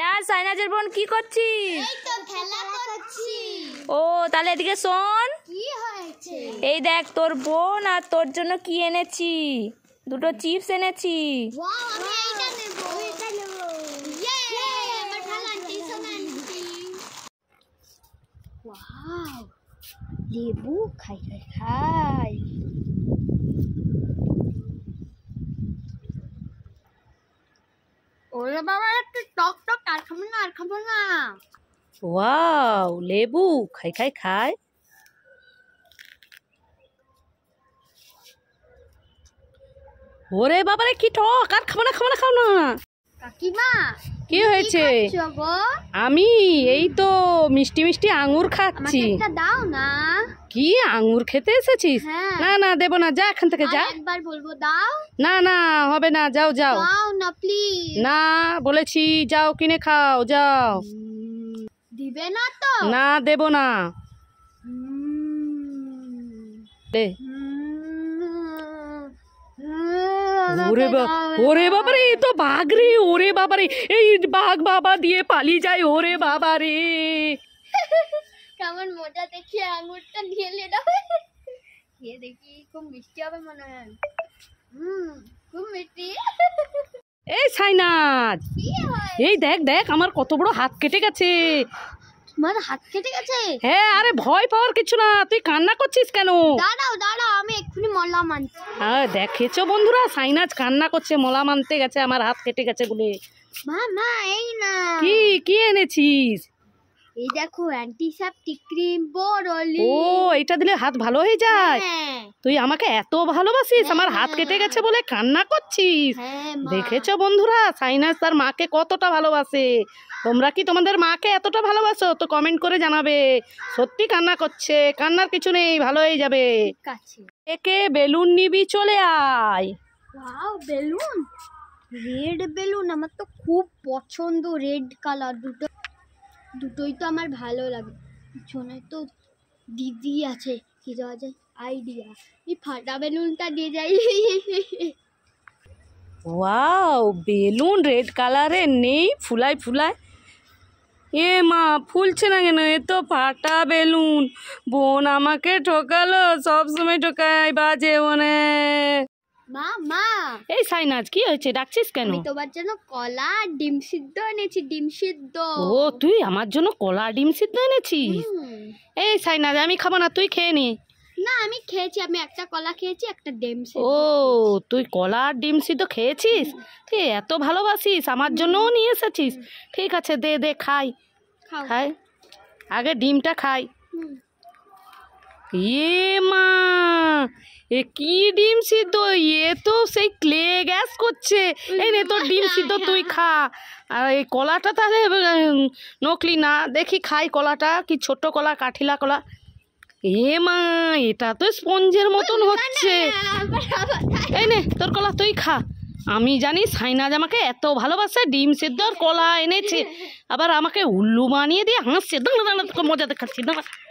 না সাইনাজের বোন কি করছিস ও তাহলে এদিকে শোন এই দেখ তোর বোন আর তোর জন্য কি এনেছি দুটো চিপস এনেছি লেবু খাই খাই খাই ওরে বাবা একটু টক আর খাবো না আর খাবো না ওয়াও লেবু খাই খাই খাই ওরে বাবারে কি ঠক আর খাবো না খাবো না খাও না কাকিমা কি হয়েছে আমি এই তো মিষ্টি মিষ্টি আঙুর খাচ্ছি দাও না কি আঙ্গুর খেতে এসেছিস হ্যাঁ। না না দেব না যা এখান থেকে যা একবার বলবো দাও না না হবে না যাও যাও না প্লিজ না বলেছি যাও কিনে খাও যাও দিবে না তো না দেব না দে ওরে বাবা ওরে বাবারে তো বাঘ রে ওরে বাবারে এই বাঘ বাবা দিয়ে পালিয়ে যায় ওরে বাবা রে কেমন মজা দেখি আঙুরটা নিয়ে নিলাম খেয়ে দেখি খুব মিষ্টি হবে মনে হয় হুম খুব মিষ্টি এই সাইনাথ এই দেখ দেখ আমার কত বড় হাত কেটে গেছে তোমার হাত কেটে গেছে হ্যাঁ আরে ভয় পাওয়ার কিছু না তুই কান্না করছিস কেন দাঁড়াও দাঁড়াও আমি এক্ষুনি মলা মানছি হ্যাঁ দেখেছো বন্ধুরা সাইনাজ কান্না করছে মলা মানতে গেছে আমার হাত কেটে গেছে বলে মা মা এই না কি কি এনেছিস এই দেখো অ্যান্টিসেপটিক ক্রিম বড়লি ও এটা দিলে হাত ভালো হয়ে যায় হ্যাঁ। তুই আমাকে এত ভালোবাসিস হ্যাঁ, আমার হাত কেটে গেছে বলে কান্না করছিস হ্যাঁ, দেখেছো বন্ধুরা সাইনাস তার মাকে কতটা ভালোবাসে তোমরা কি তোমাদের মাকে এতটা ভালোবাসো তো কমেন্ট করে জানাবে সত্যি কান্না করছে কান্নার কিছু নেই ভালো হয়ে যাবে একে বেলুন নিবি চলে আয় বেলুন রেড বেলুন আমার তো খুব পছন্দ রেড কালার দুটো দুটোই তো আমার ভালো লাগে পিছনে তো দিদি আছে কি দেওয়া যায় আইডিয়া এই ফাটা বেলুনটা দিয়ে যাই ওয়াও বেলুন রেড কালারে নেই ফুলায় ফুলায় এ মা ফুলছে না কেন এ তো ফাটা বেলুন বোন আমাকে ঠকালো সবসময় ঠকায় বাজে বোনে মা মা এই সাইনাজ কি হয়েছে ডাকছিস কেন তোমার জন্য কলা ডিম সিদ্ধ এনেছি ডিম সিদ্ধ ও তুই আমার জন্য কলা ডিম সিদ্ধ এনেছিস এই সাইনাজ আমি খাবো না তুই খেয়ে নি না আমি খেয়েছি আমি একটা কলা খেয়েছি একটা ডিম সিদ্ধ ও তুই কলা আর ডিম সিদ্ধ খেয়েছিস তুই এত ভালোবাসিস আমার জন্যও নিয়ে এসেছিস ঠিক আছে দে দে খাই খাই আগে ডিমটা খাই এ মা এ কি ডিম সিদ্ধ এ তো সেই ক্লে গ্যাস করছে এই রে তোর ডিম সিদ্ধ তুই খা আর এই কলাটা তাহলে নকলি না দেখি খাই কলাটা কি ছোট কলা কাঠিলা কলা এ মা এটা তো স্পঞ্জের মতন হচ্ছে এই নে তোর কলা তুই খা আমি জানি সাইনাজ আমাকে এত ভালোবাসে ডিম সেদ্ধ আর কলা এনেছে আবার আমাকে উল্লু বানিয়ে দিয়ে হাসছে দাঁড়া দাঁড়া মজা দেখাচ্ছি দাঁড়া